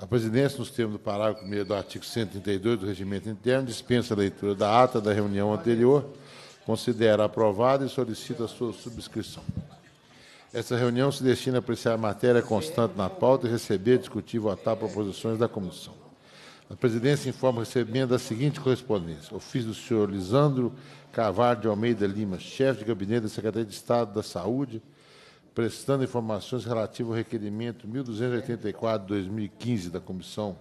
A presidência, nos termos do parágrafo 1 do artigo 132 do Regimento Interno, dispensa a leitura da ata da reunião anterior, considera aprovada e solicita a sua subscrição. Essa reunião se destina a apreciar a matéria constante na pauta e receber, discutir e votar proposições da comissão. A presidência informa o recebimento da seguinte correspondência: ofício do senhor Lisandro Cavalho de Almeida Lima, chefe de gabinete da Secretaria de Estado da Saúde, prestando informações relativas ao requerimento 1284-2015 da Comissão.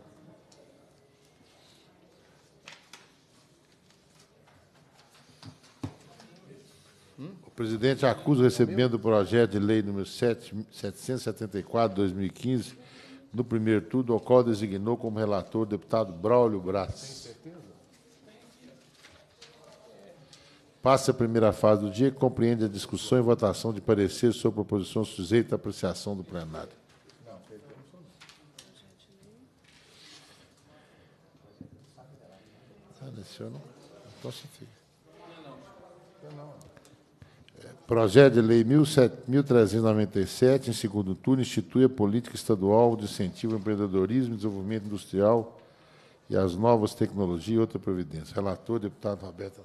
O presidente acusa recebendo o projeto de lei número 774-2015, no primeiro turno, o qual designou como relator o deputado Braulio Braz. Passa a primeira fase do dia e compreende a discussão e votação de parecer sobre proposição sujeita à apreciação do plenário. Não, Projeto de Lei 1397, em segundo turno, institui a política estadual de incentivo ao empreendedorismo e desenvolvimento industrial e às novas tecnologias e outra providência. Relator, deputado Roberto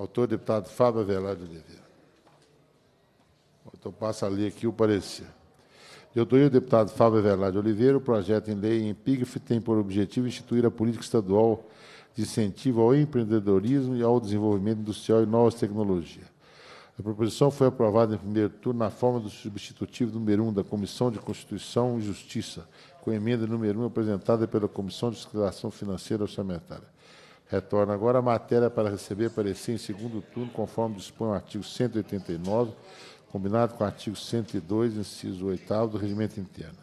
Autor, deputado Fábio Avelardo Oliveira. Então, passa a ler aqui o parecer. Eu autoria o deputado Fábio Avelardo Oliveira, o projeto em lei em PIGF tem por objetivo instituir a política estadual de incentivo ao empreendedorismo e ao desenvolvimento industrial e novas tecnologias. A proposição foi aprovada em primeiro turno na forma do substitutivo número 1 da Comissão de Constituição e Justiça, com emenda número 1 apresentada pela Comissão de Fiscalização Financeira e Orçamentária. Retorna agora a matéria para receber parecer em segundo turno, conforme dispõe o artigo 189, combinado com o artigo 102, inciso 8 do Regimento Interno.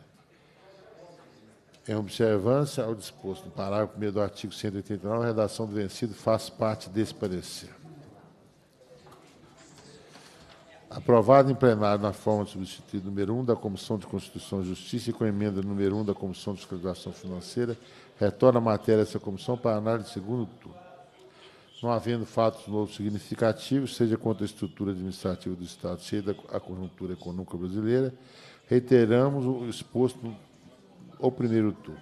Em observância ao disposto no parágrafo 1 do artigo 189, a redação do vencido faz parte desse parecer. Aprovado em plenário na forma de substituído número 1 da Comissão de Constituição e Justiça e com emenda número 1 da Comissão de Fiscalização Financeira, retorna a matéria dessa comissão para análise de segundo turno. Não havendo fatos novos significativos, seja quanto à estrutura administrativa do Estado, seja a conjuntura econômica brasileira, reiteramos o exposto ao primeiro turno.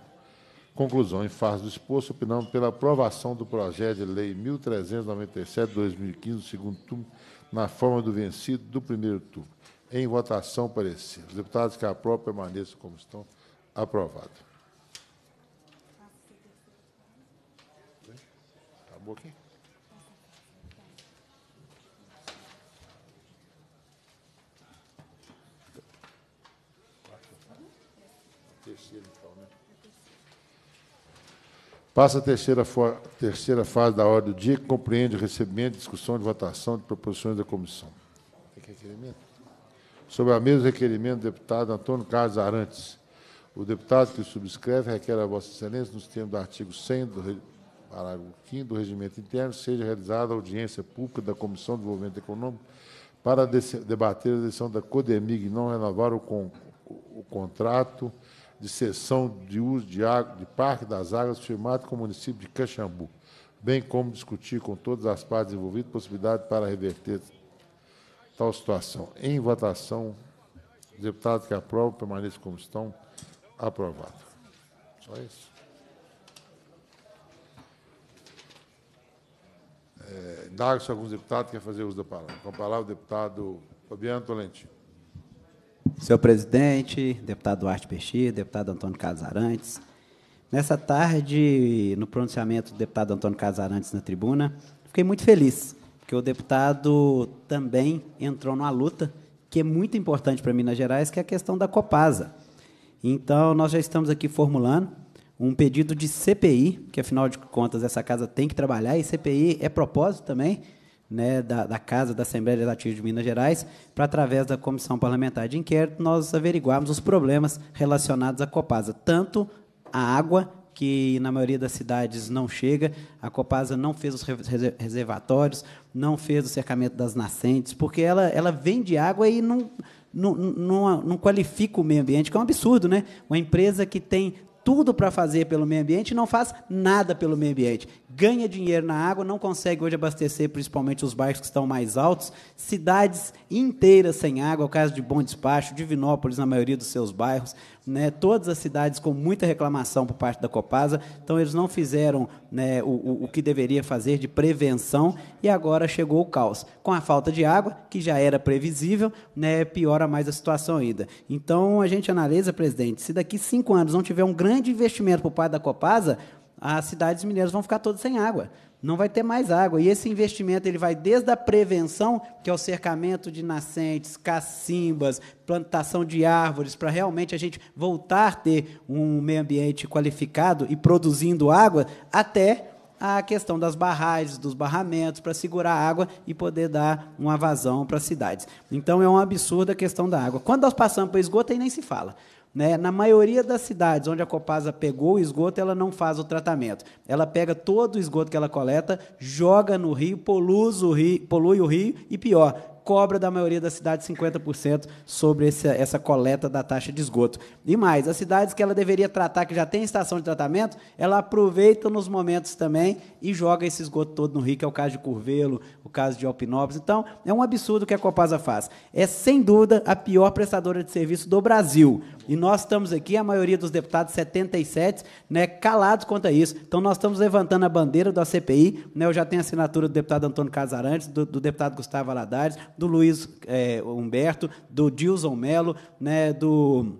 Conclusão, em fase do exposto, opinamos pela aprovação do projeto de lei 1397-2015, do segundo turno, na forma do vencido do primeiro turno. Em votação, parecer. Os deputados que aprovam permaneçam como estão. Aprovado. Acabou aqui? Terceiro, então, né? Passa a terceira, terceira fase da ordem do dia, que compreende o recebimento, discussão e votação de proposições da comissão. requerimento? Sobre a mesma requerimento do deputado Antônio Carlos Arantes. O deputado que subscreve requer a Vossa Excelência, nos termos do artigo 100 do parágrafo 5 do Regimento Interno, seja realizada audiência pública da Comissão de Desenvolvimento Econômico para debater a decisão da Codemig não renovar o, con o contrato de cessão de uso de, água, de Parque das Águas firmado com o município de Caxambu, bem como discutir com todas as partes envolvidas possibilidade para reverter tal situação. Em votação, deputado deputados que aprovam permaneçam como estão. Aprovado. Só isso. é, se alguns deputados que quer fazer uso da palavra. Com a palavra, o deputado Fabiano Tolentino. Senhor presidente, deputado Duarte Peixi, deputado Antônio Casarantes. Nessa tarde, no pronunciamento do deputado Antônio Casarantes na tribuna, fiquei muito feliz, porque o deputado também entrou numa luta que é muito importante para Minas Gerais, que é a questão da Copasa. Então, nós já estamos aqui formulando um pedido de CPI, que afinal de contas essa casa tem que trabalhar, e CPI é propósito também né, da, da Casa da Assembleia Legislativa de Minas Gerais, para através da Comissão Parlamentar de Inquérito nós averiguarmos os problemas relacionados à Copasa, tanto a água que na maioria das cidades não chega. A Copasa não fez os reservatórios, não fez o cercamento das nascentes, porque ela, ela vende água e não, não, não, não qualifica o meio ambiente, que é um absurdo, né? Uma empresa que tem tudo para fazer pelo meio ambiente e não faz nada pelo meio ambiente ganha dinheiro na água, não consegue hoje abastecer principalmente os bairros que estão mais altos, cidades inteiras sem água, o caso de Bom Despacho, Divinópolis na maioria dos seus bairros, né, todas as cidades com muita reclamação por parte da Copasa, então eles não fizeram né, o, o que deveria fazer de prevenção e agora chegou o caos. Com a falta de água, que já era previsível, né, piora mais a situação ainda. Então a gente analisa, presidente, se daqui cinco anos não tiver um grande investimento por parte da Copasa, as cidades mineiras vão ficar todas sem água. Não vai ter mais água. E esse investimento ele vai desde a prevenção, que é o cercamento de nascentes, cacimbas, plantação de árvores, para realmente a gente voltar a ter um meio ambiente qualificado e produzindo água, até a questão das barragens, dos barramentos, para segurar a água e poder dar uma vazão para as cidades. Então é um absurdo a questão da água. Quando nós passamos para esgoto, aí nem se fala. Né? Na maioria das cidades onde a Copasa pegou o esgoto, ela não faz o tratamento. Ela pega todo o esgoto que ela coleta, joga no rio, polui o rio, polui o rio e pior, cobra da maioria das cidades 50% sobre essa, essa coleta da taxa de esgoto. E mais, as cidades que ela deveria tratar, que já tem estação de tratamento, ela aproveita nos momentos também e joga esse esgoto todo no rio, que é o caso de Curvelo, o caso de Alpinópolis. Então, é um absurdo o que a Copasa faz. É, sem dúvida, a pior prestadora de serviço do Brasil. E nós estamos aqui, a maioria dos deputados, 77, né, calados quanto a isso. Então, nós estamos levantando a bandeira da CPI. Né, eu já tenho assinatura do deputado Antônio Casarantes, do, do deputado Gustavo Aladares, do Luiz é, Humberto, do Dilson Melo, né, do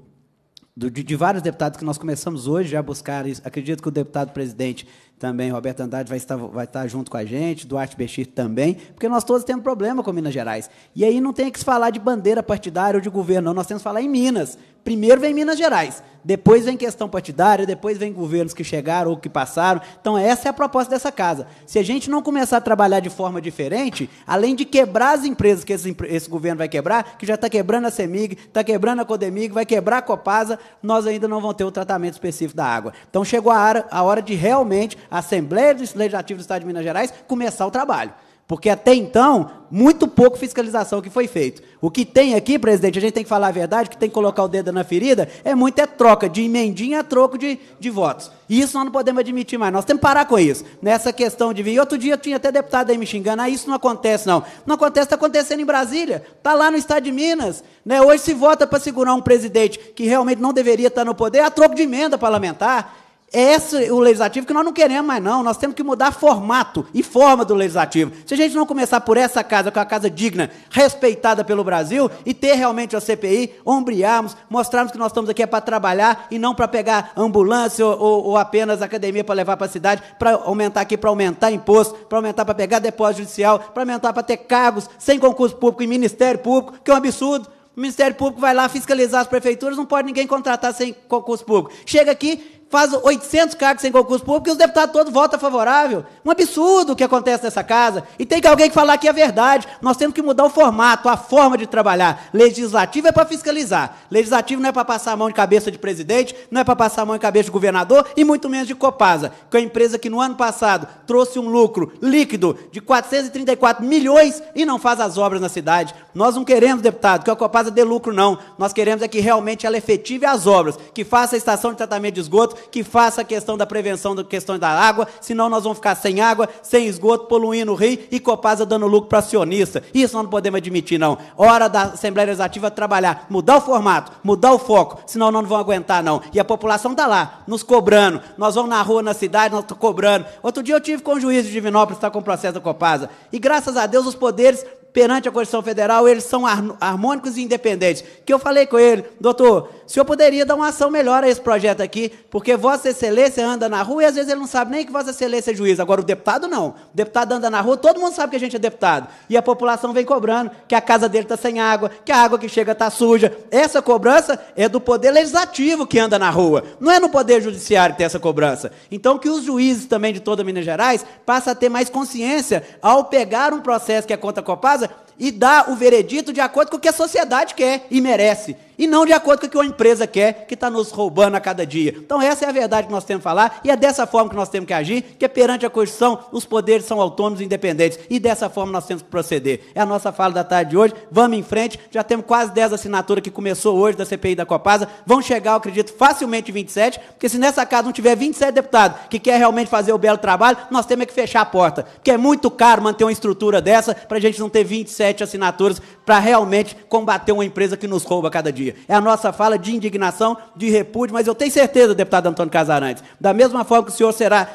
de, vários deputados que nós começamos hoje já a buscar isso. Acredito que o deputado presidente também, Roberto Andrade vai estar, vai estar junto com a gente, Duarte Bechir também, porque nós todos temos problema com Minas Gerais. E aí não tem que se falar de bandeira partidária ou de governo, não. nós temos que falar em Minas. Primeiro vem Minas Gerais, depois vem questão partidária, depois vem governos que chegaram ou que passaram. Então, essa é a proposta dessa casa. Se a gente não começar a trabalhar de forma diferente, além de quebrar as empresas que esse, esse governo vai quebrar, que já está quebrando a CEMIG, está quebrando a Codemig, vai quebrar a Copasa, nós ainda não vamos ter o tratamento específico da água. Então, chegou a hora, a hora de realmente a Assembleia Legislativa do Estado de Minas Gerais começar o trabalho. Porque até então, muito pouco fiscalização que foi feito. O que tem aqui, presidente, a gente tem que falar a verdade, que tem que colocar o dedo na ferida, é muito é troca de emendinha a troco de, de votos. E isso nós não podemos admitir mais. Nós temos que parar com isso. Nessa questão de vir. Outro dia tinha até deputado aí me xingando, ah, isso não acontece, não. Não acontece, está acontecendo em Brasília. Está lá no estado de Minas. Né? Hoje se vota para segurar um presidente que realmente não deveria estar tá no poder é a troco de emenda parlamentar. É esse o legislativo que nós não queremos mais, não. Nós temos que mudar formato e forma do legislativo. Se a gente não começar por essa casa, que é uma casa digna, respeitada pelo Brasil, e ter realmente a CPI, ombrearmos, mostrarmos que nós estamos aqui é para trabalhar e não para pegar ambulância ou, ou, ou apenas academia para levar para a cidade, para aumentar aqui, para aumentar imposto, para aumentar para pegar depósito judicial, para aumentar para ter cargos sem concurso público em Ministério Público, que é um absurdo. O Ministério Público vai lá fiscalizar as prefeituras, não pode ninguém contratar sem concurso público. Chega aqui, faz 800 cargos sem concurso público e os deputados todos votam favorável. Um absurdo o que acontece nessa casa. E tem que alguém que falar que é verdade. Nós temos que mudar o formato, a forma de trabalhar. Legislativo é para fiscalizar. Legislativo não é para passar a mão de cabeça de presidente, não é para passar a mão de cabeça de governador e muito menos de Copasa, que é uma empresa que no ano passado trouxe um lucro líquido de 434 milhões e não faz as obras na cidade. Nós não queremos, deputado, que a Copasa dê lucro, não. Nós queremos é que realmente ela efetive as obras, que faça a estação de tratamento de esgoto que faça a questão da prevenção da questão da água, senão nós vamos ficar sem água, sem esgoto, poluindo o rio e Copasa dando lucro para acionista. Isso não podemos admitir, não. Hora da Assembleia Legislativa trabalhar, mudar o formato, mudar o foco, senão não vão aguentar, não. E a população está lá, nos cobrando. Nós vamos na rua, na cidade, nós estamos cobrando. Outro dia eu tive com o juiz de Divinópolis, está com o processo da Copasa. E graças a Deus os poderes perante a Constituição Federal, eles são harmônicos e independentes. Que eu falei com ele, doutor, o senhor poderia dar uma ação melhor a esse projeto aqui, porque Vossa Excelência anda na rua e às vezes ele não sabe nem que Vossa Excelência é juiz. Agora, o deputado não. O deputado anda na rua, todo mundo sabe que a gente é deputado. E a população vem cobrando que a casa dele está sem água, que a água que chega está suja. Essa cobrança é do Poder Legislativo que anda na rua. Não é no Poder Judiciário que tem essa cobrança. Então, que os juízes também de toda Minas Gerais passem a ter mais consciência ao pegar um processo que é contra a Copasa e dá o veredito de acordo com o que a sociedade quer e merece. E não de acordo com o que uma empresa quer, que está nos roubando a cada dia. Então, essa é a verdade que nós temos que falar, e é dessa forma que nós temos que agir, que perante a Constituição, os poderes são autônomos e independentes. E dessa forma nós temos que proceder. É a nossa fala da tarde de hoje, vamos em frente. Já temos quase 10 assinaturas que começou hoje da CPI da Copasa. Vão chegar, eu acredito, facilmente 27, porque se nessa casa não tiver 27 deputados que quer realmente fazer o belo trabalho, nós temos é que fechar a porta. Porque é muito caro manter uma estrutura dessa para a gente não ter 27 assinaturas para realmente combater uma empresa que nos rouba a cada dia dia. É a nossa fala de indignação, de repúdio, mas eu tenho certeza, deputado Antônio Casarantes, da mesma forma que o senhor será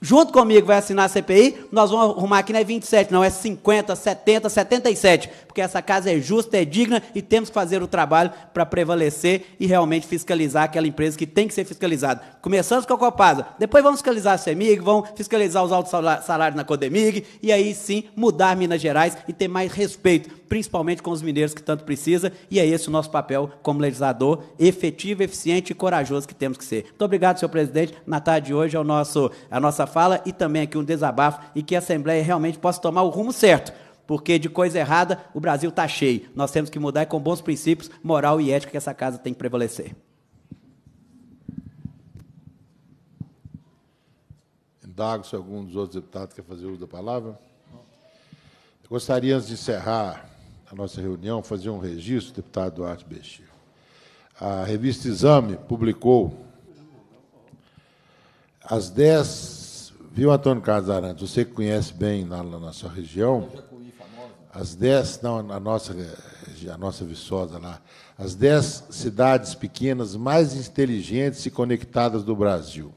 junto comigo vai assinar a CPI, nós vamos arrumar aqui, não é 27, não, é 50, 70, 77 porque essa casa é justa, é digna e temos que fazer o trabalho para prevalecer e realmente fiscalizar aquela empresa que tem que ser fiscalizada. Começamos com a Copasa, depois vamos fiscalizar a CEMIG, vamos fiscalizar os altos salários na Codemig e aí sim mudar Minas Gerais e ter mais respeito, principalmente com os mineiros que tanto precisa, e é esse o nosso papel como legislador efetivo, eficiente e corajoso que temos que ser. Muito obrigado, senhor presidente. Na tarde de hoje é o nosso, a nossa fala e também aqui um desabafo e que a Assembleia realmente possa tomar o rumo certo porque de coisa errada o Brasil está cheio. Nós temos que mudar com bons princípios, moral e ética que essa casa tem que prevalecer. Indago se algum dos outros deputados quer fazer uso da palavra. Eu gostaria, antes de encerrar a nossa reunião, fazer um registro, deputado Duarte Bexir. A revista Exame publicou às 10. Viu, Antônio Carlos Arantes? Você que conhece bem na, na nossa região as dez, não, a nossa, a nossa Viçosa lá, as dez cidades pequenas mais inteligentes e conectadas do Brasil.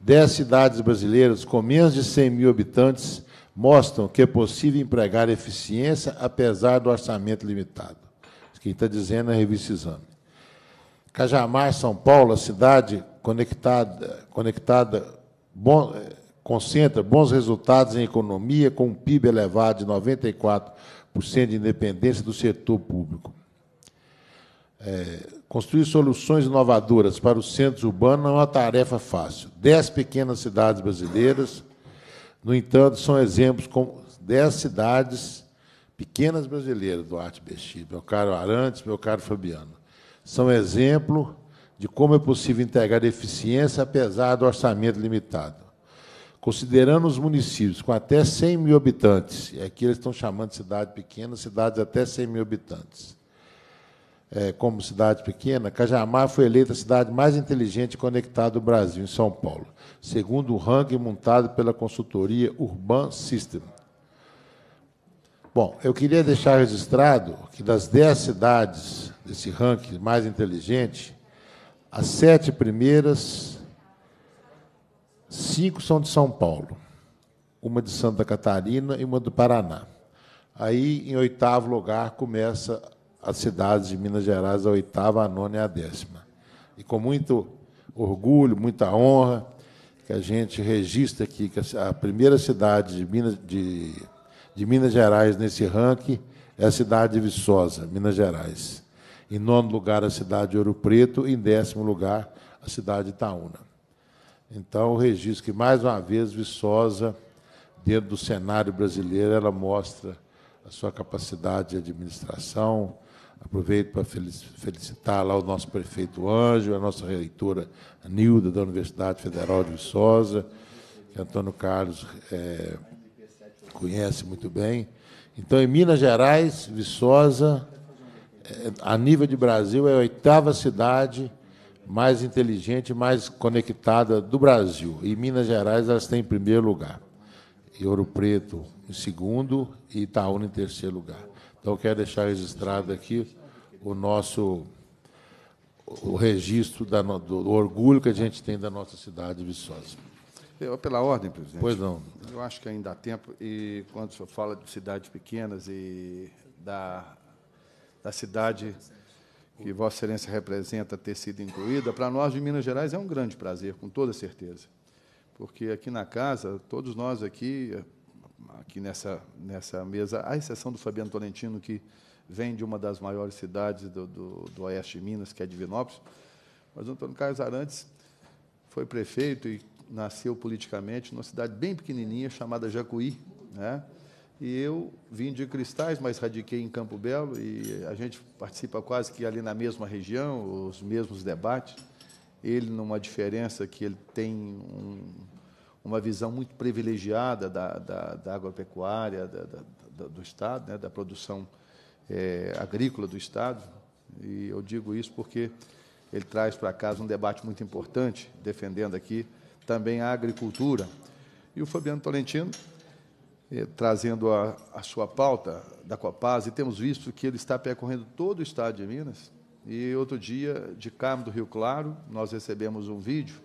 Dez cidades brasileiras com menos de 100 mil habitantes mostram que é possível empregar eficiência apesar do orçamento limitado. Quem está dizendo é a revista Exame. Cajamar, São Paulo, a cidade conectada, conectada bom, concentra bons resultados em economia, com um PIB elevado de 94% de independência do setor público. É, construir soluções inovadoras para os centros urbanos não é uma tarefa fácil. Dez pequenas cidades brasileiras, no entanto, são exemplos como dez cidades pequenas brasileiras, Duarte Bexi, meu caro Arantes, meu caro Fabiano. São exemplo de como é possível integrar eficiência apesar do orçamento limitado considerando os municípios com até 100 mil habitantes, e aqui eles estão chamando de cidade pequena, cidades até 100 mil habitantes, é, como cidade pequena, Cajamar foi eleita a cidade mais inteligente e conectada do Brasil, em São Paulo, segundo o ranking montado pela consultoria Urban System. Bom, eu queria deixar registrado que das 10 cidades desse ranking mais inteligente, as sete primeiras Cinco são de São Paulo, uma de Santa Catarina e uma do Paraná. Aí, em oitavo lugar, começa as cidades de Minas Gerais, a oitava, a nona e a décima. E com muito orgulho, muita honra, que a gente registra aqui que a primeira cidade de Minas, de, de Minas Gerais nesse ranking é a cidade de Viçosa, Minas Gerais. Em nono lugar, a cidade de Ouro Preto. Em décimo lugar, a cidade de Itaúna. Então, o registro que, mais uma vez, Viçosa, dentro do cenário brasileiro, ela mostra a sua capacidade de administração. Aproveito para felicitar lá o nosso prefeito Ângelo, a nossa reitora Nilda, da Universidade Federal de Viçosa, que Antônio Carlos é, conhece muito bem. Então, em Minas Gerais, Viçosa, eh, a nível de Brasil, é a oitava cidade mais inteligente, mais conectada do Brasil. E Minas Gerais elas têm em primeiro lugar. E Ouro Preto em segundo e Itaúna em terceiro lugar. Então quero deixar registrado aqui o nosso o registro da, do orgulho que a gente tem da nossa cidade de Viçosa. Pela ordem, presidente. Pois não. Eu acho que ainda há tempo, e quando o senhor fala de cidades pequenas e da, da cidade que Vossa Excelência representa ter sido incluída, para nós de Minas Gerais é um grande prazer, com toda certeza. Porque aqui na casa, todos nós aqui, aqui nessa, nessa mesa, à exceção do Fabiano Tolentino, que vem de uma das maiores cidades do, do, do oeste de Minas, que é Divinópolis, mas o Antônio Carlos Arantes foi prefeito e nasceu politicamente numa cidade bem pequenininha chamada Jacuí, né? E eu vim de Cristais, mas radiquei em Campo Belo e a gente participa quase que ali na mesma região, os mesmos debates. Ele, numa diferença que ele tem um, uma visão muito privilegiada da, da, da agropecuária, da, do Estado, né, da produção é, agrícola do Estado. E eu digo isso porque ele traz para casa um debate muito importante, defendendo aqui também a agricultura. E o Fabiano Tolentino eh, trazendo a, a, sua pauta da Copaz, e temos visto que ele está percorrendo todo o estado de Minas. E outro dia, de Carmo do Rio Claro, nós recebemos um vídeo.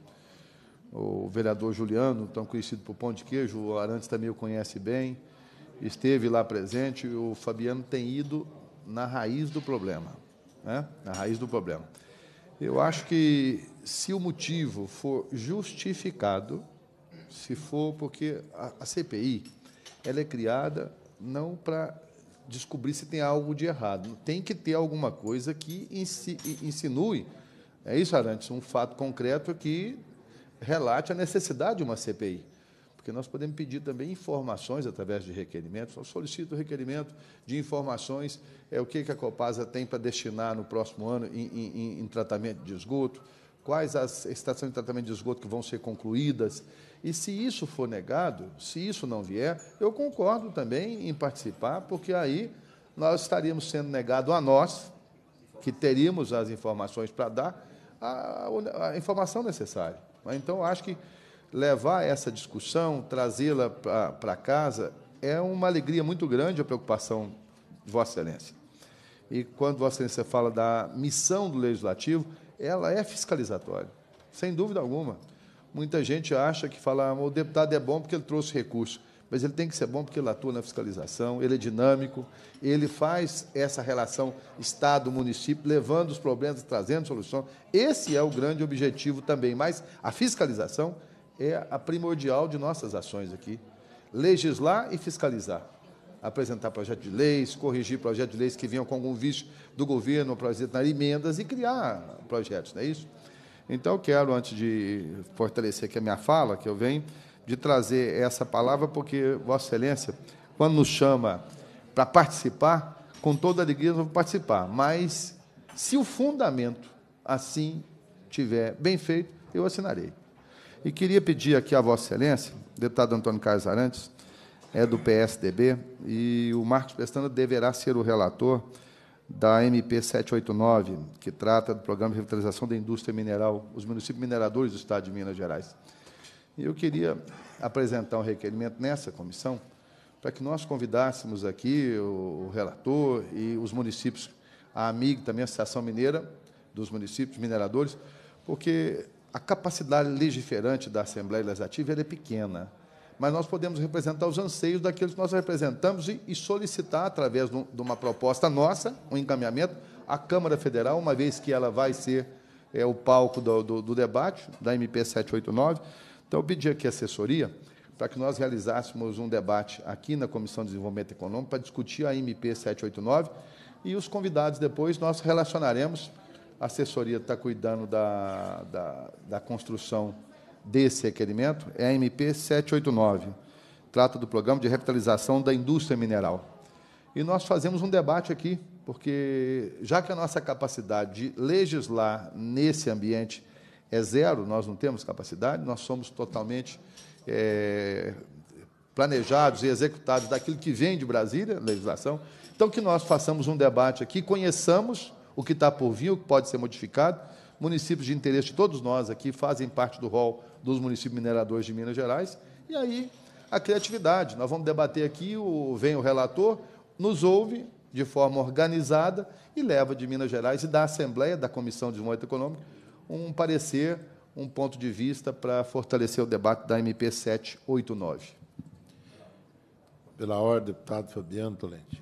O vereador Juliano, tão conhecido por Pão de Queijo, o Arantes também o conhece bem, esteve lá presente. O Fabiano tem ido na raiz do problema. Né? Na raiz do problema. Eu acho que se o motivo for justificado, se for porque a, a CPI, ela é criada não para descobrir se tem algo de errado. Tem que ter alguma coisa que insinue, é isso, Arantes, um fato concreto que relate a necessidade de uma CPI. Porque nós podemos pedir também informações através de requerimentos. Eu solicito o requerimento de informações, é o que a Copasa tem para destinar no próximo ano em, em, em tratamento de esgoto, quais as estações de tratamento de esgoto que vão ser concluídas, e se isso for negado, se isso não vier, eu concordo também em participar, porque aí nós estaríamos sendo negado a nós, que teríamos as informações para dar, a, a, informação necessária. Então, acho que levar essa discussão, trazê-la para casa, é uma alegria muito grande a preocupação de Vossa Excelência. E quando Vossa Excelência fala da missão do Legislativo, ela é fiscalizatória, sem dúvida alguma. Muita gente acha que fala, ah, o deputado é bom porque ele trouxe recurso, mas ele tem que ser bom porque ele atua na fiscalização, ele é dinâmico, ele faz essa relação Estado-município, levando os problemas, trazendo solução. Esse é o grande objetivo também, mas a fiscalização é a primordial de nossas ações aqui. Legislar e fiscalizar apresentar projetos de leis, corrigir projetos de leis que vinham com algum vício do governo, apresentar emendas e criar projetos, não é isso? Então, eu quero, antes de fortalecer aqui a minha fala, que eu venho, de trazer essa palavra, porque Vossa Excelência, quando nos chama para participar, com toda a alegria vou participar, mas se o fundamento assim tiver bem feito, eu assinarei. E queria pedir aqui a Vossa Excelência, deputado Antônio Carlos Arantes, é do PSDB, e o Marcos Pestana deverá ser o relator da MP 789, que trata do Programa de Revitalização da Indústria Mineral, os municípios mineradores do Estado de Minas Gerais. E eu queria apresentar um requerimento nessa comissão para que nós convidássemos aqui o relator e os municípios, a AMIG, também a Associação Mineira dos Municípios Mineradores, porque a capacidade legiferante da Assembleia Legislativa é pequena mas nós podemos representar os anseios daqueles que nós representamos e, e solicitar, através de, um, de uma proposta nossa, um encaminhamento, à Câmara Federal, uma vez que ela vai ser é, o palco do, do, do debate da MP 789. Então, eu pedi aqui a assessoria para que nós realizássemos um debate aqui na Comissão de Desenvolvimento Econômico para discutir a MP 789 e os convidados depois nós relacionaremos. A assessoria está cuidando da, da, da construção desse requerimento é a MP 789. Trata do programa de revitalização da indústria mineral. E nós fazemos um debate aqui, porque já que a nossa capacidade de legislar nesse ambiente é zero, nós não temos capacidade, nós somos totalmente é, planejados e executados daquilo que vem de Brasília, legislação. Então, que nós façamos um debate aqui, conheçamos o que está por vir, o que pode ser modificado, municípios de interesse de todos nós aqui fazem parte do rol dos municípios mineradores de Minas Gerais. E aí, a criatividade. Nós vamos debater aqui, o, vem o relator, nos ouve de forma organizada e leva de Minas Gerais e da Assembleia, da Comissão de Desenvolvimento Econômico, um parecer, um ponto de vista para fortalecer o debate da MP 789. Pela ordem, deputado Fabiano Tolente.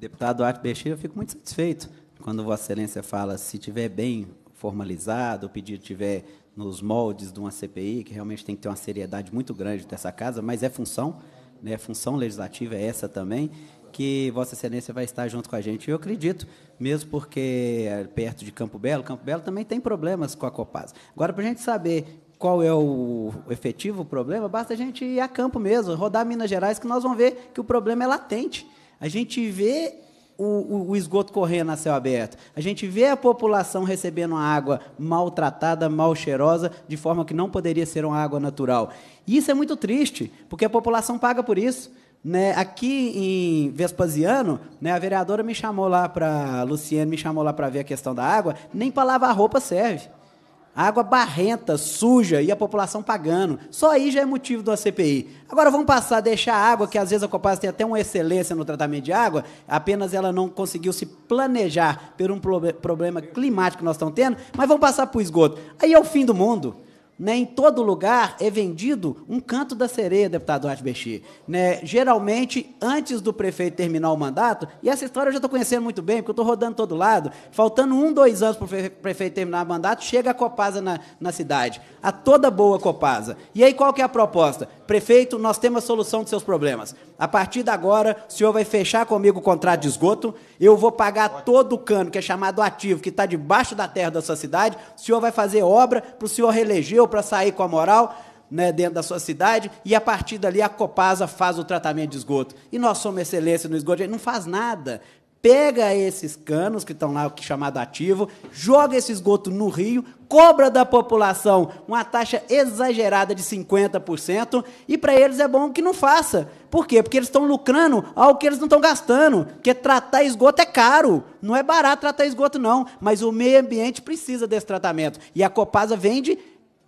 Deputado Arte Bexeira, eu fico muito satisfeito quando Vossa Excelência fala se tiver bem formalizado, o pedido tiver nos moldes de uma CPI, que realmente tem que ter uma seriedade muito grande dessa casa, mas é função, né? Função legislativa é essa também, que Vossa Excelência vai estar junto com a gente. Eu acredito, mesmo porque é perto de Campo Belo, Campo Belo também tem problemas com a Copasa. Agora, para a gente saber qual é o efetivo problema, basta a gente ir a campo mesmo, rodar Minas Gerais, que nós vamos ver que o problema é latente. A gente vê o, o, o esgoto correndo a céu aberto. A gente vê a população recebendo uma água maltratada, mal cheirosa, de forma que não poderia ser uma água natural. E isso é muito triste, porque a população paga por isso. Né, aqui em Vespasiano, né, a vereadora me chamou lá para. Luciane me chamou lá para ver a questão da água, nem para lavar roupa serve. Água barrenta, suja e a população pagando. Só aí já é motivo de uma CPI. Agora vamos passar a deixar a água, que às vezes a Copasa tem até uma excelência no tratamento de água, apenas ela não conseguiu se planejar por um problema climático que nós estamos tendo, mas vamos passar para o esgoto. Aí é o fim do mundo. Né? Em todo lugar é vendido um canto da sereia, deputado Duarte Bexi. Né? Geralmente, antes do prefeito terminar o mandato, e essa história eu já estou conhecendo muito bem, porque eu estou rodando todo lado, faltando um, dois anos para o prefeito terminar o mandato, chega a Copasa na, na cidade. A toda boa Copasa. E aí qual que é a proposta? prefeito, nós temos a solução dos seus problemas. A partir de agora, o senhor vai fechar comigo o contrato de esgoto, eu vou pagar todo o cano que é chamado ativo, que está debaixo da terra da sua cidade, o senhor vai fazer obra para o senhor reeleger ou para sair com a moral. Né, dentro da sua cidade, e a partir dali a Copasa faz o tratamento de esgoto. E nós somos excelência no esgoto, a gente não faz nada pega esses canos que estão lá, que é chamado ativo, joga esse esgoto no rio, cobra da população uma taxa exagerada de 50%, e para eles é bom que não faça. Por quê? Porque eles estão lucrando ao que eles não estão gastando. Porque tratar esgoto é caro. Não é barato tratar esgoto, não. Mas o meio ambiente precisa desse tratamento. E a Copasa vende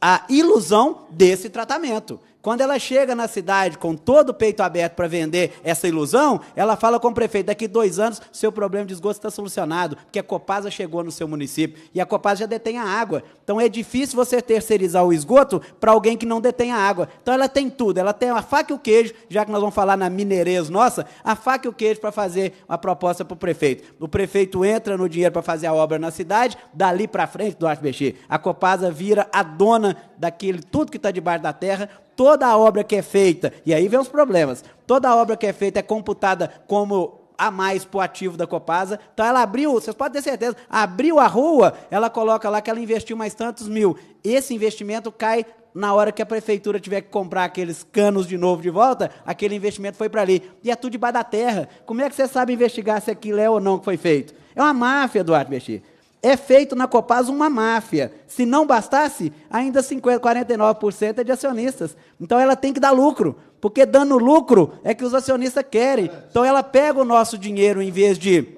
a ilusão desse tratamento. Quando ela chega na cidade com todo o peito aberto para vender essa ilusão, ela fala com o prefeito: daqui dois anos seu problema de esgoto está solucionado, porque a Copasa chegou no seu município e a Copasa já detém a água. Então é difícil você terceirizar o esgoto para alguém que não detém a água. Então ela tem tudo, ela tem a faca e o queijo, já que nós vamos falar na mineirez nossa, a faca e o queijo para fazer uma proposta para o prefeito. O prefeito entra no dinheiro para fazer a obra na cidade, dali para frente, do Bexi, a Copasa vira a dona daquele tudo que está debaixo da terra toda a obra que é feita, e aí vem os problemas, toda a obra que é feita é computada como a mais o ativo da Copasa. Então ela abriu, vocês podem ter certeza, abriu a rua, ela coloca lá que ela investiu mais tantos mil. Esse investimento cai na hora que a prefeitura tiver que comprar aqueles canos de novo de volta, aquele investimento foi para ali. E é tudo debaixo da terra. Como é que você sabe investigar se aquilo é ou não que foi feito? É uma máfia, Eduardo Mexia é feito na Copasa uma máfia. Se não bastasse, ainda 50, 49% é de acionistas. Então ela tem que dar lucro, porque dando lucro é que os acionistas querem. Então ela pega o nosso dinheiro em vez de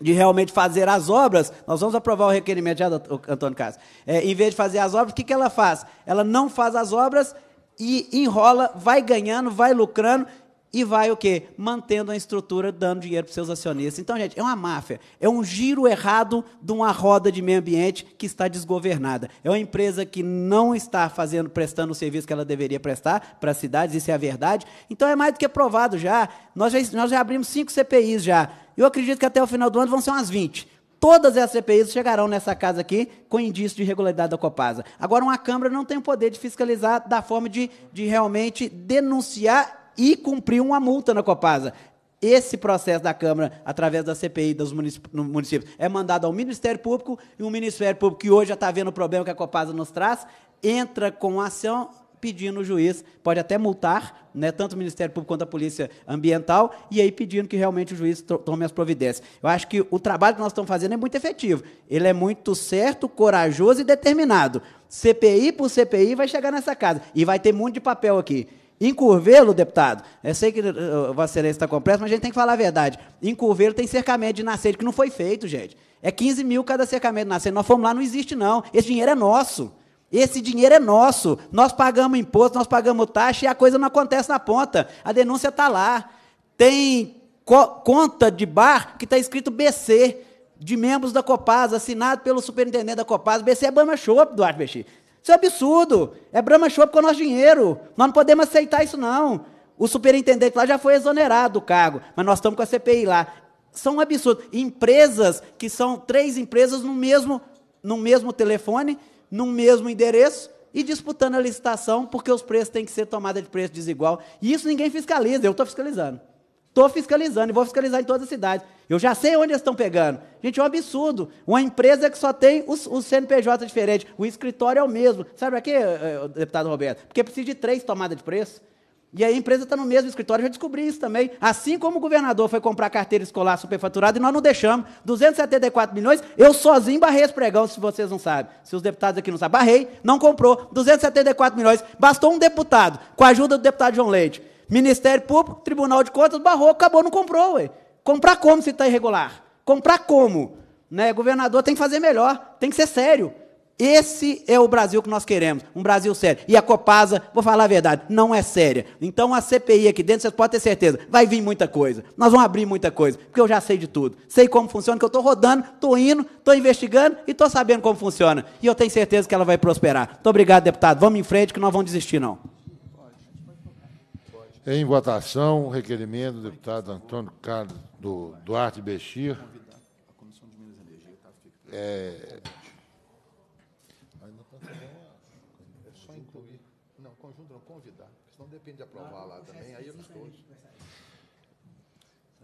de realmente fazer as obras, nós vamos aprovar o requerimento, já, Antônio Castro, É, em vez de fazer as obras, o que, que ela faz? Ela não faz as obras e enrola, vai ganhando, vai lucrando e vai o quê? Mantendo a estrutura, dando dinheiro para seus acionistas. Então, gente, é uma máfia. É um giro errado de uma roda de meio ambiente que está desgovernada. É uma empresa que não está fazendo, prestando o serviço que ela deveria prestar para as cidades, isso é a verdade. Então, é mais do que provado já. Nós já, nós já abrimos cinco CPIs já. Eu acredito que até o final do ano vão ser umas 20 todas essas CPIs chegarão nessa casa aqui com indício de irregularidade da Copasa. Agora, uma Câmara não tem o poder de fiscalizar da forma de, de realmente denunciar e cumpriu uma multa na Copasa. Esse processo da Câmara, através da CPI dos municípios, é mandado ao Ministério Público e o Ministério Público, que hoje já está vendo o problema que a Copasa nos traz, entra com ação pedindo o juiz, pode até multar, né, tanto o Ministério Público quanto a Polícia Ambiental, e aí pedindo que realmente o juiz tome as providências. Eu acho que o trabalho que nós estamos fazendo é muito efetivo. Ele é muito certo, corajoso e determinado. CPI por CPI vai chegar nessa casa. E vai ter muito de papel aqui. Em Curvelo, deputado, eu sei que uh, Vossa Excelência está complexo, mas a gente tem que falar a verdade. Em Curvelo tem cercamento de nascente que não foi feito, gente. É 15 mil cada cercamento de nascente. Nós fomos lá, não existe, não. Esse dinheiro é nosso. Esse dinheiro é nosso. Nós pagamos imposto, nós pagamos taxa e a coisa não acontece na ponta. A denúncia está lá. Tem co conta de bar que está escrito BC, de membros da Copasa, assinado pelo superintendente da Copasa. BC é Bama Chopp, Duarte Bexi. Isso é um absurdo. É Brahma Chopp com o nosso dinheiro. Nós não podemos aceitar isso, não. O superintendente lá já foi exonerado do cargo, mas nós estamos com a CPI lá. São um absurdos. Empresas que são três empresas no mesmo, no mesmo telefone, no mesmo endereço e disputando a licitação porque os preços têm que ser tomados de preço desigual. E isso ninguém fiscaliza, eu estou fiscalizando. Estou fiscalizando e vou fiscalizar em todas as cidades. Eu já sei onde eles estão pegando. Gente, é um absurdo. Uma empresa que só tem os, CNPJ diferentes, o escritório é o mesmo. Sabe para quê, eh, eh, deputado Roberto? Porque precisa de três tomadas de preço. E aí a empresa está no mesmo escritório, eu já descobri isso também. Assim como o governador foi comprar carteira escolar superfaturada e nós não deixamos, 274 milhões, eu sozinho barrei esse pregão, se vocês não sabem. Se os deputados aqui não sabem, barrei, não comprou, 274 milhões. Bastou um deputado, com a ajuda do deputado João Leite Ministério Público, Tribunal de Contas, barrou, acabou, não comprou, ué. Comprar como se está irregular? Comprar como? Né? Governador tem que fazer melhor, tem que ser sério. Esse é o Brasil que nós queremos, um Brasil sério. E a Copasa, vou falar a verdade, não é séria. Então a CPI aqui dentro, vocês podem ter certeza, vai vir muita coisa. Nós vamos abrir muita coisa, porque eu já sei de tudo. Sei como funciona, que eu estou rodando, estou indo, estou investigando e estou sabendo como funciona. E eu tenho certeza que ela vai prosperar. Muito obrigado, deputado. Vamos em frente, que nós vamos desistir, não. Em votação, o requerimento do deputado Antônio Carlos do Duarte Bexir. É... É só incluir. Não, conjunto não, convidar. Senão depende de aprovar lá também, aí eu estou.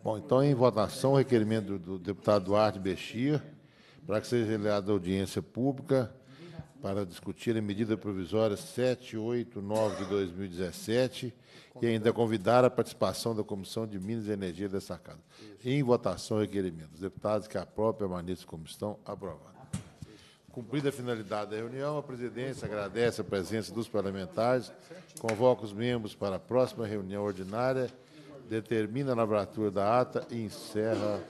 Bom, então, em votação, o requerimento do deputado Duarte Bexir, para que seja realizada audiência pública para discutir a medida provisória 789 de 2017 e ainda convidar a participação da Comissão de Minas e Energia dessa Casa. Em votação, requerimento. Os deputados que aprovem maneira como estão. Aprovado. Cumprida a finalidade da reunião, a presidência agradece a presença dos parlamentares, convoca os membros para a próxima reunião ordinária, determina a lavratura da ata e encerra.